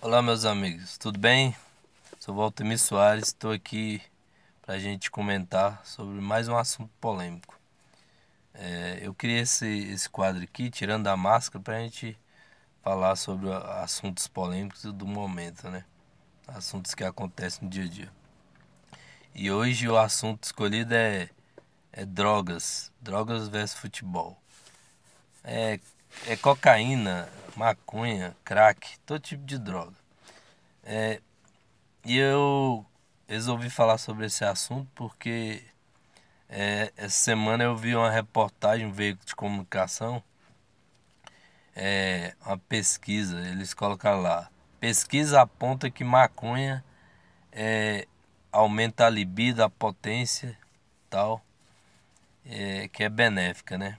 Olá, meus amigos, tudo bem? Sou Valtemir Soares, estou aqui para a gente comentar sobre mais um assunto polêmico. É, eu criei esse, esse quadro aqui, Tirando a Máscara, para a gente falar sobre assuntos polêmicos do momento, né? Assuntos que acontecem no dia a dia. E hoje o assunto escolhido é, é drogas, drogas versus futebol. É, é cocaína, maconha, crack, todo tipo de droga. É, e eu resolvi falar sobre esse assunto porque é, essa semana eu vi uma reportagem, um veículo de comunicação, é, uma pesquisa, eles colocaram lá, pesquisa aponta que maconha é, aumenta a libido, a potência tal, é, que é benéfica, né?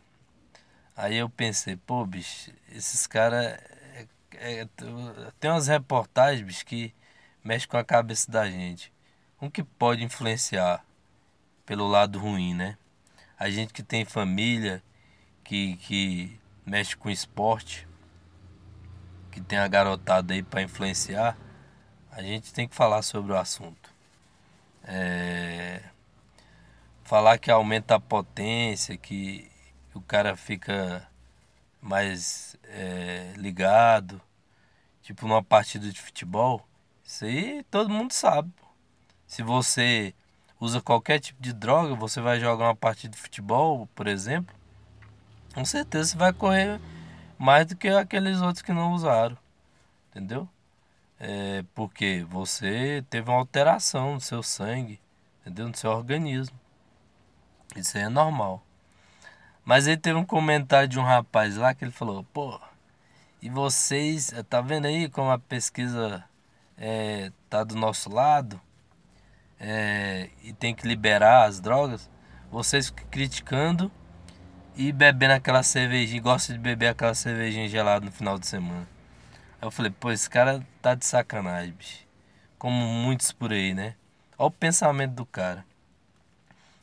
Aí eu pensei, pô, bicho, esses caras. É, é, tem umas reportagens, bicho, que mexe com a cabeça da gente. Como que pode influenciar pelo lado ruim, né? A gente que tem família, que, que mexe com esporte, que tem a garotada aí para influenciar, a gente tem que falar sobre o assunto. É... Falar que aumenta a potência, que o cara fica mais é, ligado, tipo numa partida de futebol, isso aí todo mundo sabe. Se você usa qualquer tipo de droga, você vai jogar uma partida de futebol, por exemplo, com certeza você vai correr mais do que aqueles outros que não usaram, entendeu? É porque você teve uma alteração no seu sangue, entendeu? No seu organismo. Isso aí é normal. Mas aí teve um comentário de um rapaz lá que ele falou, pô, e vocês, eh, tá vendo aí como a pesquisa é, tá do nosso lado? É, e tem que liberar as drogas? Vocês criticando e bebendo aquela cervejinha, gosta de beber aquela cervejinha gelada no final de semana. Aí eu falei, pô, esse cara tá de sacanagem, bicho. Como muitos por aí, né? Olha o pensamento do cara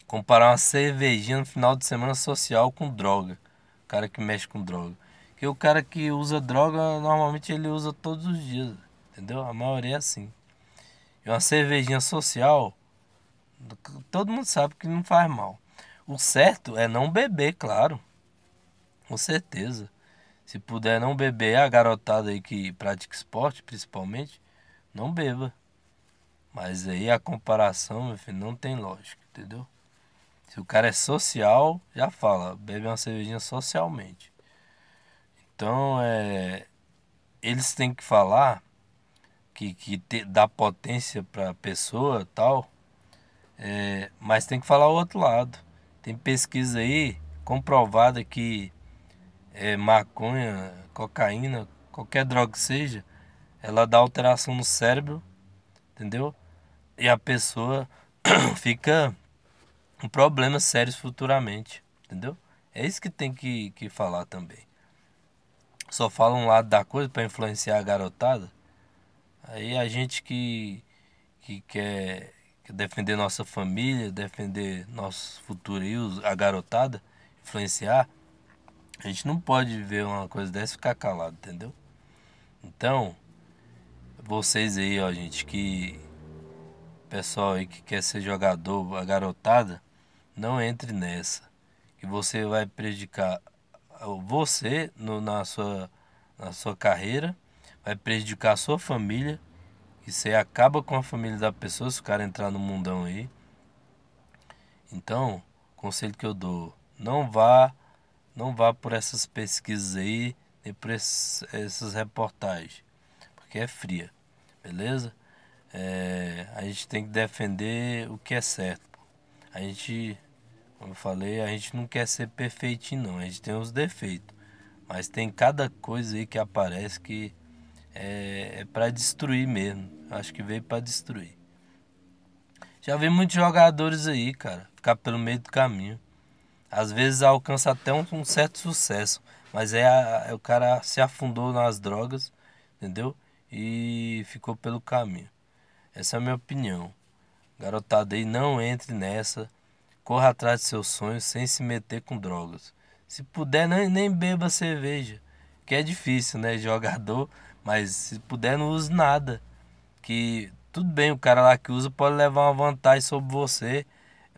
comparar uma cervejinha no final de semana social com droga. O cara que mexe com droga. Porque o cara que usa droga, normalmente ele usa todos os dias, entendeu? A maioria é assim. E uma cervejinha social, todo mundo sabe que não faz mal. O certo é não beber, claro. Com certeza. Se puder não beber, a garotada aí que pratica esporte, principalmente, não beba. Mas aí a comparação, meu filho, não tem lógica, entendeu? Se o cara é social, já fala, bebe uma cervejinha socialmente. Então, é, eles têm que falar que, que te, dá potência para a pessoa tal, é, mas tem que falar o outro lado. Tem pesquisa aí comprovada que é, maconha, cocaína, qualquer droga que seja, ela dá alteração no cérebro, entendeu? E a pessoa fica problemas sérios futuramente, entendeu? É isso que tem que, que falar também. Só fala um lado da coisa para influenciar a garotada. Aí a gente que, que quer defender nossa família, defender nosso futuro e a garotada, influenciar, a gente não pode ver uma coisa dessa e ficar calado, entendeu? Então, vocês aí, ó, gente, que. Pessoal aí que quer ser jogador, a garotada, não entre nessa. Que você vai prejudicar ah, você no, na, sua, na sua carreira, vai prejudicar a sua família. E você acaba com a família da pessoa se o cara entrar no mundão aí. Então, conselho que eu dou, não vá, não vá por essas pesquisas aí, nem por esses, essas reportagens, porque é fria, beleza? É, a gente tem que defender o que é certo. A gente como eu falei, a gente não quer ser perfeitinho, não. A gente tem os defeitos. Mas tem cada coisa aí que aparece que é, é para destruir mesmo. Acho que veio para destruir. Já vi muitos jogadores aí, cara, ficar pelo meio do caminho. Às vezes alcança até um, um certo sucesso, mas é, a, é o cara se afundou nas drogas, entendeu? E ficou pelo caminho. Essa é a minha opinião. Garotada aí, não entre nessa. Corra atrás de seus sonhos sem se meter com drogas. Se puder, nem, nem beba cerveja, que é difícil, né? Jogador, mas se puder, não use nada. Que tudo bem, o cara lá que usa pode levar uma vantagem sobre você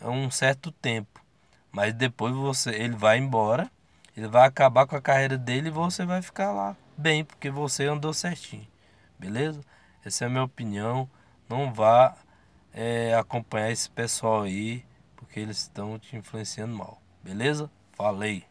um certo tempo, mas depois você, ele vai embora, ele vai acabar com a carreira dele e você vai ficar lá bem, porque você andou certinho, beleza? Essa é a minha opinião. Não vá é, acompanhar esse pessoal aí porque eles estão te influenciando mal. Beleza? Falei!